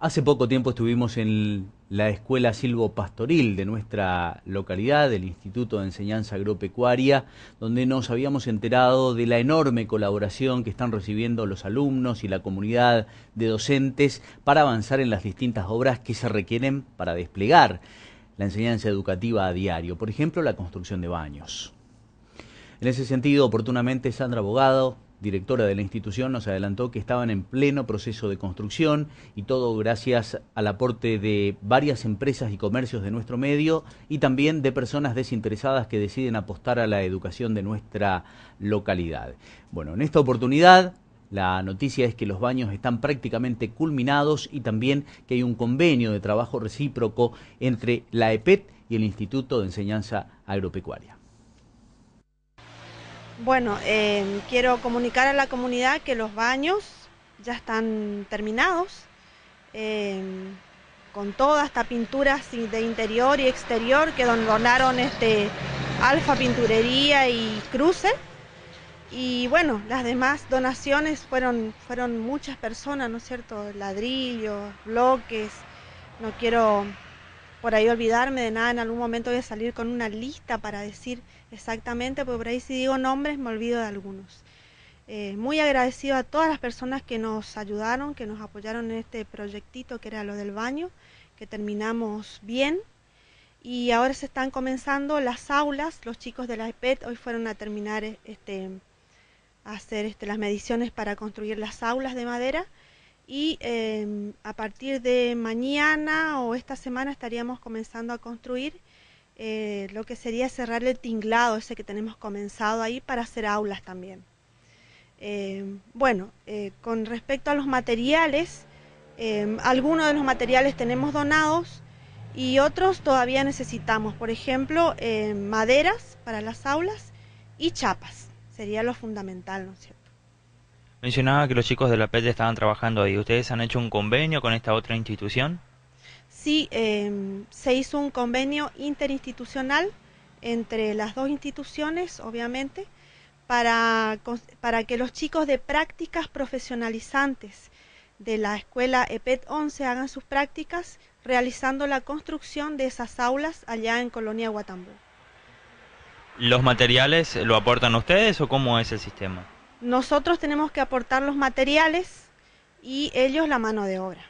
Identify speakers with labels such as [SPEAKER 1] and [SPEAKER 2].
[SPEAKER 1] Hace poco tiempo estuvimos en la Escuela Silvo Pastoril de nuestra localidad, el Instituto de Enseñanza Agropecuaria, donde nos habíamos enterado de la enorme colaboración que están recibiendo los alumnos y la comunidad de docentes para avanzar en las distintas obras que se requieren para desplegar la enseñanza educativa a diario, por ejemplo, la construcción de baños. En ese sentido, oportunamente, Sandra Abogado, directora de la institución, nos adelantó que estaban en pleno proceso de construcción y todo gracias al aporte de varias empresas y comercios de nuestro medio y también de personas desinteresadas que deciden apostar a la educación de nuestra localidad. Bueno, en esta oportunidad la noticia es que los baños están prácticamente culminados y también que hay un convenio de trabajo recíproco entre la EPET y el Instituto de Enseñanza Agropecuaria.
[SPEAKER 2] Bueno, eh, quiero comunicar a la comunidad que los baños ya están terminados, eh, con toda esta pintura de interior y exterior que donaron este Alfa Pinturería y Cruce. Y bueno, las demás donaciones fueron, fueron muchas personas, ¿no es cierto? Ladrillos, bloques, no quiero por ahí olvidarme de nada, en algún momento voy a salir con una lista para decir exactamente, porque por ahí si digo nombres me olvido de algunos. Eh, muy agradecido a todas las personas que nos ayudaron, que nos apoyaron en este proyectito que era lo del baño, que terminamos bien. Y ahora se están comenzando las aulas, los chicos de la EPET hoy fueron a terminar este, a hacer este, las mediciones para construir las aulas de madera y em, a partir de mañana o esta semana estaríamos comenzando a construir eh, lo que sería cerrar el tinglado ese que tenemos comenzado ahí para hacer aulas también. Em, bueno, eh, con respecto a los materiales, em, algunos de los materiales tenemos donados y otros todavía necesitamos, por ejemplo, maderas para las aulas y chapas, sería lo fundamental, ¿no es cierto?
[SPEAKER 3] Mencionaba que los chicos de la PET estaban trabajando ahí. ¿Ustedes han hecho un convenio con esta otra institución?
[SPEAKER 2] Sí, em, se hizo un convenio interinstitucional entre las dos instituciones, obviamente, para, para que los chicos de prácticas profesionalizantes de la escuela EPET 11 hagan sus prácticas realizando la construcción de esas aulas allá en Colonia Guatambú.
[SPEAKER 3] ¿Los materiales lo aportan ustedes o cómo es el sistema?
[SPEAKER 2] Nosotros tenemos que aportar los materiales y ellos la mano de obra.